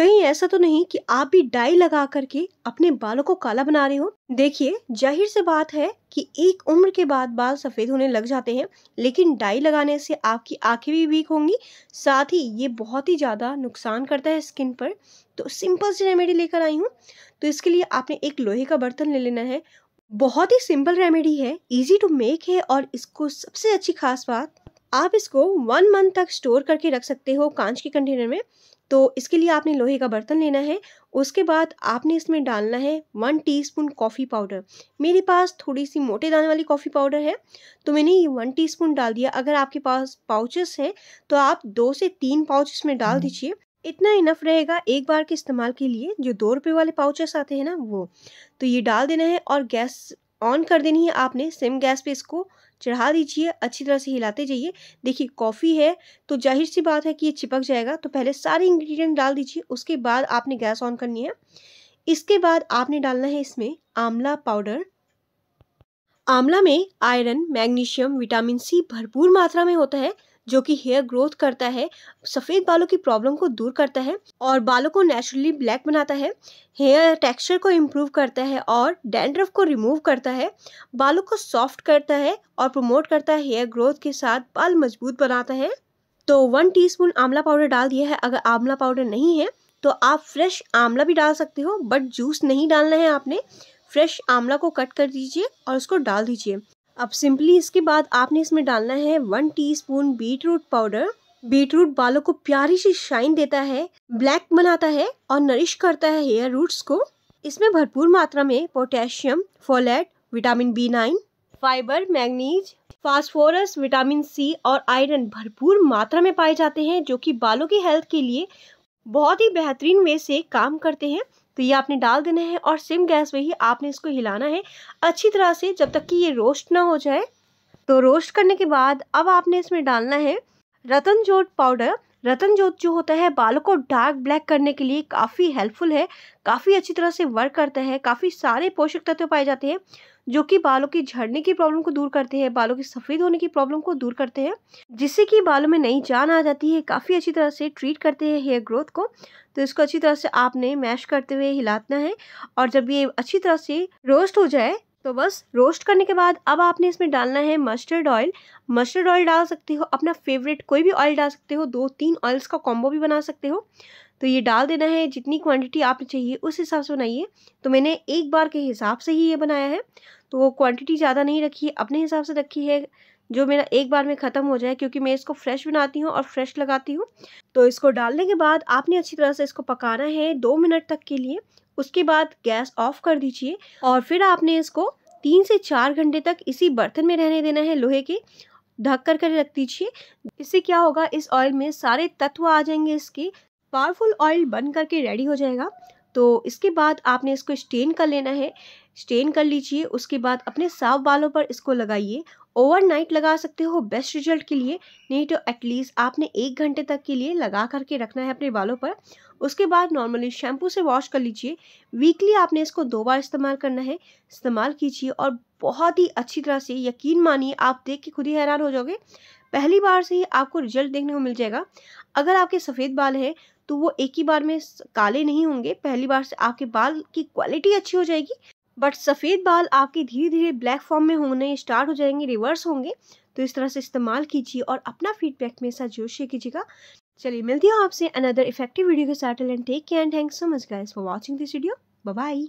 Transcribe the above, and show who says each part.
Speaker 1: कहीं ऐसा तो नहीं कि आप भी डाई लगा करके अपने बालों को काला बना रहे हो देखिए जाहिर से बात है कि एक उम्र के बाद बाल सफ़ेद होने लग जाते हैं लेकिन डाई लगाने से आपकी आंखें भी वीक होंगी साथ ही ये बहुत ही ज़्यादा नुकसान करता है स्किन पर तो सिंपल सी रेमेडी लेकर आई हूँ तो इसके लिए आपने एक लोहे का बर्तन ले लेना है बहुत ही सिंपल रेमेडी है इजी टू मेक है और इसको सबसे अच्छी खास बात आप इसको वन मंथ तक स्टोर करके रख सकते हो कांच के कंटेनर में तो इसके लिए आपने लोहे का बर्तन लेना है उसके बाद आपने इसमें डालना है वन टीस्पून कॉफ़ी पाउडर मेरे पास थोड़ी सी मोटे दाने वाली कॉफ़ी पाउडर है तो मैंने ये वन टीस्पून डाल दिया अगर आपके पास पाउचेस है तो आप दो से तीन पाउच इसमें डाल हम्म। दीजिए इतना इनफ रहेगा एक बार के इस्तेमाल के लिए जो दो रुपये वाले पाउचेस आते हैं ना वो तो ये डाल देना है और गैस ऑन कर देनी है आपने सिम गैस पे इसको चढ़ा दीजिए अच्छी तरह से हिलाते जाइए देखिए कॉफ़ी है तो जाहिर सी बात है कि ये चिपक जाएगा तो पहले सारे इंग्रेडिएंट डाल दीजिए उसके बाद आपने गैस ऑन करनी है इसके बाद आपने डालना है इसमें आंवला पाउडर आंवला में आयरन मैग्नीशियम विटामिन सी भरपूर मात्रा में होता है जो कि हेयर ग्रोथ करता है सफ़ेद बालों की प्रॉब्लम को दूर करता है और बालों को नेचुरली ब्लैक बनाता है हेयर टेक्सचर को इम्प्रूव करता है और डैंड्रफ को रिमूव करता है बालों को सॉफ्ट करता है और प्रमोट करता है हेयर ग्रोथ के साथ बाल मजबूत बनाता है तो वन टी आंवला पाउडर डाल दिया है अगर आंवला पाउडर नहीं है तो आप फ्रेश आंवला भी डाल सकते हो बट जूस नहीं डालना है आपने फ्रेश आंवला को कट कर दीजिए और उसको डाल दीजिए अब सिंपली इसके बाद आपने इसमें डालना है one teaspoon beetroot powder beetroot बालों को प्यारी सी शाइन देता है ब्लैक बनाता है और नरिश करता है हेयर रूट्स को इसमें भरपूर मात्रा में potassium folate vitamin B nine fibre manganese phosphorus vitamin C और आयरन भरपूर मात्रा में पाए जाते हैं जो कि बालों की हेल्थ के लिए बहुत ही बेहतरीन वे से काम करते हैं तो ये आपने डाल देना है और सिम गैस में ही आपने इसको हिलाना है अच्छी तरह से जब तक कि ये रोस्ट ना हो जाए तो रोस्ट करने के बाद अब आपने इसमें डालना है रतन जोट पाउडर रतन जोत जो होता है बालों को डार्क ब्लैक करने के लिए काफ़ी हेल्पफुल है काफ़ी अच्छी तरह से वर्क करता है काफ़ी सारे पोषक तत्व पाए जाते हैं जो कि बालों की झड़ने की प्रॉब्लम को दूर करते हैं बालों की सफ़ेद होने की प्रॉब्लम को दूर करते हैं जिससे कि बालों में नई जान आ जाती है काफ़ी अच्छी तरह से ट्रीट करते हैं हेयर ग्रोथ को तो इसको अच्छी तरह से आपने मैश करते हुए हिलातना है और जब ये अच्छी तरह से रोस्ट हो जाए तो बस रोस्ट करने के बाद अब आपने इसमें डालना है मस्टर्ड ऑयल मस्टर्ड ऑयल डाल सकते हो अपना फेवरेट कोई भी ऑयल डाल सकते हो दो तीन ऑयल्स का कॉम्बो भी बना सकते हो तो ये डाल देना है जितनी क्वांटिटी आपने चाहिए उस हिसाब से बनाइए तो मैंने एक बार के हिसाब से ही ये बनाया है तो क्वान्टिटी ज़्यादा नहीं रखी है अपने हिसाब से रखी है जो मेरा एक बार में ख़त्म हो जाए क्योंकि मैं इसको फ्रेश बनाती हूँ और फ्रेश लगाती हूँ तो इसको डालने के बाद आपने अच्छी तरह से इसको पकाना है दो मिनट तक के लिए उसके बाद गैस ऑफ कर दीजिए और फिर आपने इसको तीन से चार घंटे तक इसी बर्तन में रहने देना है लोहे के ढक कर कर रख दीजिए इससे क्या होगा इस ऑयल में सारे तत्व आ जाएंगे इसके पावरफुल ऑयल बन करके रेडी हो जाएगा तो इसके बाद आपने इसको स्टेन कर लेना है स्टेन कर लीजिए उसके बाद अपने साफ बालों पर इसको लगाइए ओवरनाइट लगा सकते हो बेस्ट रिजल्ट के लिए नहीं तो एटलीस्ट आपने एक घंटे तक के लिए लगा करके रखना है अपने बालों पर उसके बाद नॉर्मली शैम्पू से वॉश कर लीजिए वीकली आपने इसको दो बार इस्तेमाल करना है इस्तेमाल कीजिए और बहुत ही अच्छी तरह से यकीन मानिए आप देख के खुद ही हैरान हो जाओगे पहली बार से ही आपको रिजल्ट देखने को मिल जाएगा अगर आपके सफ़ेद बाल हैं तो वो एक ही बार में काले नहीं होंगे पहली बार से आपके बाल की क्वालिटी अच्छी हो जाएगी बट सफ़ेद बाल आपके धीरे धीरे ब्लैक फॉर्म में होने स्टार्ट हो जाएंगे रिवर्स होंगे तो इस तरह से इस्तेमाल कीजिए और अपना फीडबैक मेरे साथ जोर शेयर कीजिएगा चलिए मिलती हूँ आपसे अनदर इफेक्टिव वीडियो के साथ take care and thank so much guys for watching this video bye